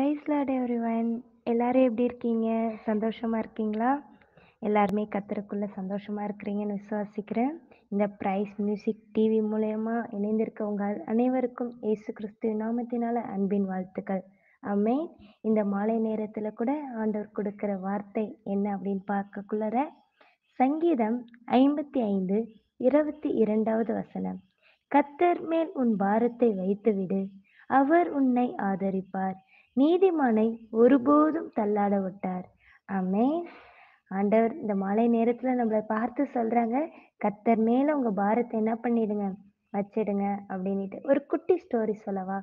பிரைஸ்லாட் everyone எல்லாரும் எப்படி இருக்கீங்க சந்தோஷமாக இருக்கீங்களா எல்லாருமே கத்துறக்குள்ளே சந்தோஷமாக இருக்கிறீங்கன்னு விசுவாசிக்கிறேன் இந்த ப்ரைஸ் மியூசிக் டிவி மூலயமா இணைந்திருக்க உங்கள் அனைவருக்கும் இயேசு கிறிஸ்து நாமத்தினால அன்பின் வாழ்த்துக்கள் அம்மே இந்த மாலை நேரத்தில் கூட ஆண்டவர் கொடுக்குற வார்த்தை என்ன அப்படின்னு பார்க்கக்குள்ளற சங்கீதம் ஐம்பத்தி ஐந்து இருபத்தி இரண்டாவது வசனம் கத்தர் மேல் உன் பாரத்தை வைத்துவிடு அவர் உன்னை ஆதரிப்பார் நீதிமானை ஒருபோதும் தள்ளாட விட்டார் ஆமே ஆண்டவர் இந்த மாலை நேரத்தில் நம்மளை பார்த்து சொல்கிறாங்க கத்தர் மேலே உங்க பாரத்தை என்ன பண்ணிடுங்க வச்சிடுங்க அப்படின்ட்டு ஒரு குட்டி ஸ்டோரி சொல்லவா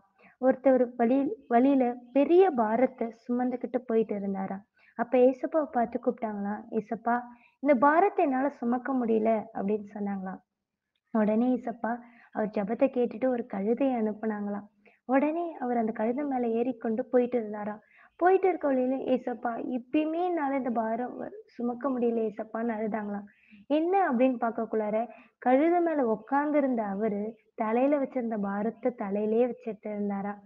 ஒருத்தர் வழி வழியில் பெரிய பாரத்தை சுமந்துக்கிட்டு போயிட்டு இருந்தாரா அப்போ ஏசப்பாவை பார்த்து கூப்பிட்டாங்களாம் ஏசப்பா இந்த பாரத்தை என்னால் சுமக்க முடியல அப்படின்னு சொன்னாங்களாம் உடனே ஏசப்பா அவர் ஜபத்தை கேட்டுட்டு ஒரு கழுதையை அனுப்புனாங்களாம் உடனே அவர் அந்த கழுதை மேலே ஏறிக்கொண்டு போயிட்டு இருந்தாராம் போயிட்டு இருக்க வழியில ஏசப்பா இப்பயுமே என்னால் இந்த பாரம் சுமக்க முடியல ஏசப்பான்னு அழுதாங்களாம் என்ன அப்படின்னு பார்க்கக்குள்ளார கழுத மேல உட்காந்துருந்த அவர் அவரு தலையில வச்சிருந்த பாரத்தை தலையிலேயே வச்சுட்டு இருந்தாராம்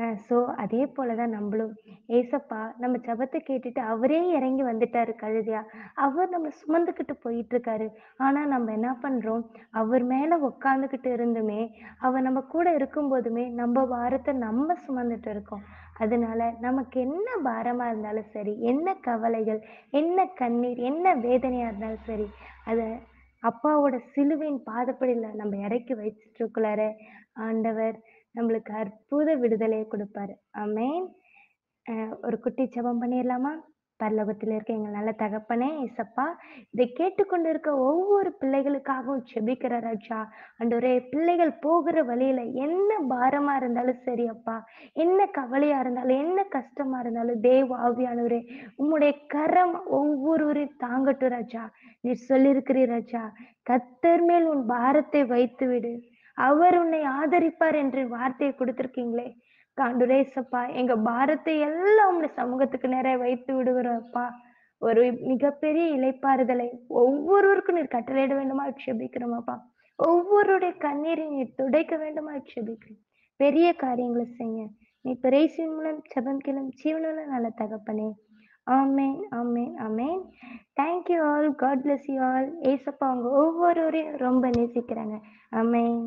அ ஸோ அதே போல தான் நம்மளும் ஏசப்பா நம்ம ஜெபத்த கேட்டுட்டு அவரே இறங்கி வந்துட்டாரு கழுதையா. அவர் நம்ம சுமந்துக்கிட்டு போயிட்டுருக்காரு. ஆனா நம்ம என்ன பண்றோம், அவர் மேல உட்காந்துக்கிட்டு இருந்துமே, அவர் நம்ம கூட இருக்கும்போதுமே நம்ம பாரத்த நம்ம சுமந்துட்டு இருக்கோம். அதனால நமக்கு என்ன பாரமா இருந்தாலும் சரி, என்ன கவலைகள், என்ன கண்ணீர், என்ன வேதனையா இருந்தாலும் சரி, அத அப்பாவோட சிலுவையின் பாதப்படியில நம்ம இறக்கி இருக்குள்ளார ஆண்டவர் நம்மளுக்கு அற்புத விடுதலையை கொடுப்பாரு அமேன் ஒரு குட்டி ஜெபம் பண்ணிடலாமா பரலோகத்தில் இருக்க எங்கள் நல்ல தகப்பனே இசப்பா இதை கேட்டுக்கொண்டு இருக்க ஒவ்வொரு பிள்ளைகளுக்காகவும் செபிக்கிற ராஜா ஒரே பிள்ளைகள் போகிற வழியில என்ன பாரமா இருந்தாலும் சரி அப்பா என்ன கவலையா இருந்தாலும் என்ன கஷ்டமா இருந்தாலும் தேவ ஆவியானவரே உம்முடைய கரம் ஒவ்வொருவரையும் தாங்கட்டும் ராஜா நீ சொல்லியிருக்கிறீர் ராஜா கத்தர் மேல் உன் பாரத்தை வைத்து விடு அவர் உன்னை ஆதரிப்பார் என்று வார்த்தையை கொடுத்திருக்கீங்களே காண்டுரேசப்பா எங்க பாரத்தை எல்லாம் உங்களை சமூகத்துக்கு நேராக வைத்து விடுகிறப்பா ஒரு மிகப்பெரிய இலைப்பாறுதலை ஒவ்வொருவருக்கும் நீர் கட்டளையிட வேண்டுமா க்ஷபிக்கிறோமாப்பா ஒவ்வொருடைய கண்ணீரை நீர் துடைக்க வேண்டுமா க்ஷபிக்கிறோம் பெரிய காரியங்களை செய்ய நீ பிரேசின் மூலம் ஜபம் கிளம் ஜீவனுள்ள நல்ல தகப்பனே ஆமேன் ஆமேன் ஆமேன் thank you all God bless you all ஏசப்பா அவங்க ஒவ்வொருவரையும் ரொம்ப நேசிக்கிறாங்க ஆமேன்